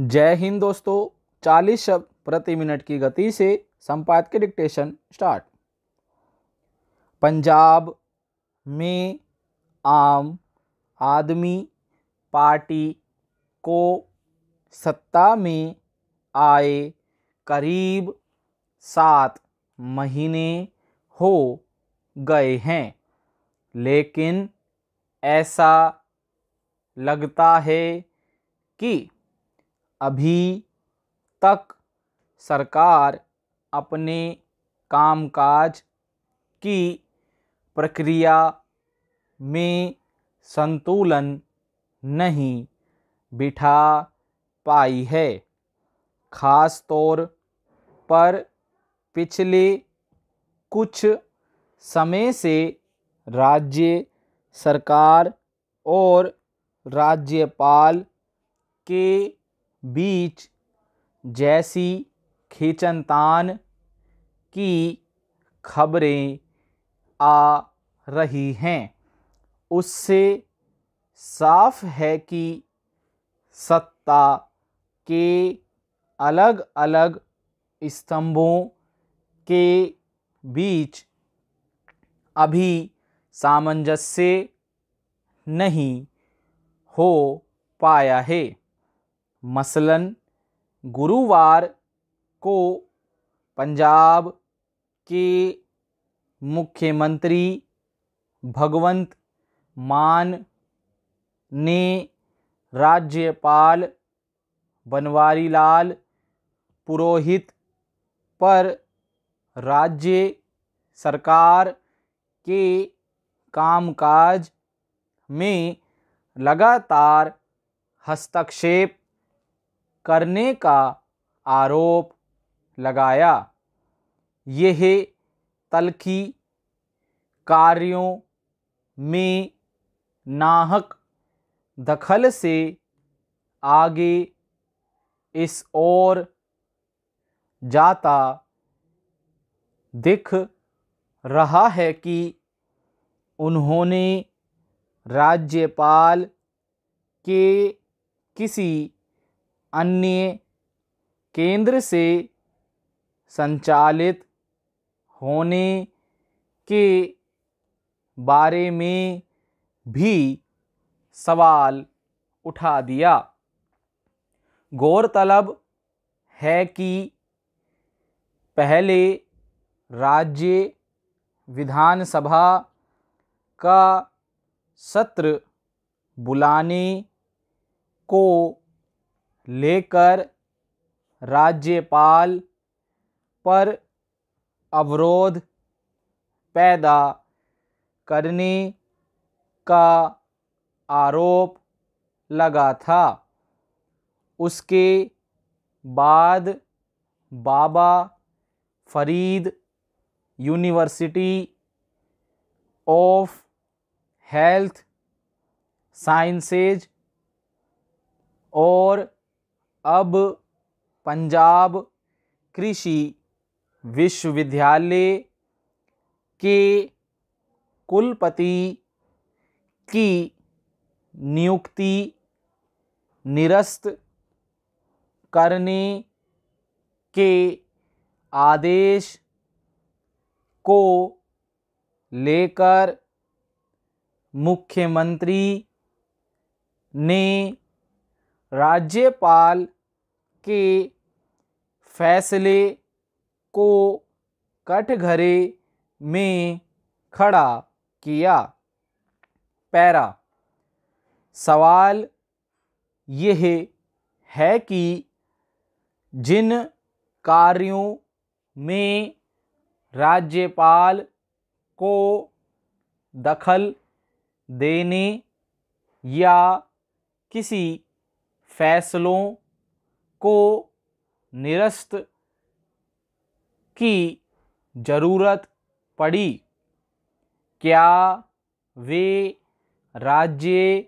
जय हिंद दोस्तों 40 शब्द प्रति मिनट की गति से संपाद के डिक्टेशन स्टार्ट पंजाब में आम आदमी पार्टी को सत्ता में आए करीब सात महीने हो गए हैं लेकिन ऐसा लगता है कि अभी तक सरकार अपने कामकाज की प्रक्रिया में संतुलन नहीं बिठा पाई है ख़ास तौर पर पिछले कुछ समय से राज्य सरकार और राज्यपाल के बीच जैसी खींचनतान की खबरें आ रही हैं उससे साफ है कि सत्ता के अलग अलग स्तंभों के बीच अभी सामंजस्य नहीं हो पाया है मसलन गुरुवार को पंजाब के मुख्यमंत्री भगवंत मान ने राज्यपाल बनवारी लाल पुरोहित पर राज्य सरकार के कामकाज में लगातार हस्तक्षेप करने का आरोप लगाया यह तलखी कार्यों में नाहक दखल से आगे इस ओर जाता दिख रहा है कि उन्होंने राज्यपाल के किसी अन्य केंद्र से संचालित होने के बारे में भी सवाल उठा दिया गौरतलब है कि पहले राज्य विधानसभा का सत्र बुलाने को लेकर राज्यपाल पर अवरोध पैदा करने का आरोप लगा था उसके बाद Baba Farid university of health sciences और अब पंजाब कृषि विश्वविद्यालय के कुलपति की नियुक्ति निरस्त करने के आदेश को लेकर मुख्यमंत्री ने राज्यपाल के फैसले को कटघरे में खड़ा किया पैरा सवाल यह है कि जिन कार्यों में राज्यपाल को दखल देने या किसी फैसलों को निरस्त की जरूरत पड़ी क्या वे राज्य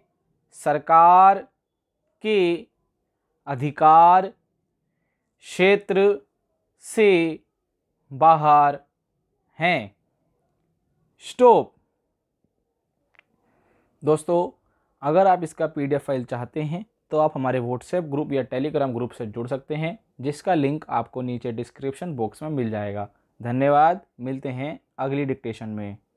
सरकार के अधिकार क्षेत्र से बाहर हैं स्टॉप दोस्तों अगर आप इसका पीडीएफ फाइल चाहते हैं तो आप हमारे व्हाट्सएप ग्रुप या टेलीग्राम ग्रुप से जुड़ सकते हैं जिसका लिंक आपको नीचे डिस्क्रिप्शन बॉक्स में मिल जाएगा धन्यवाद मिलते हैं अगली डिक्टेशन में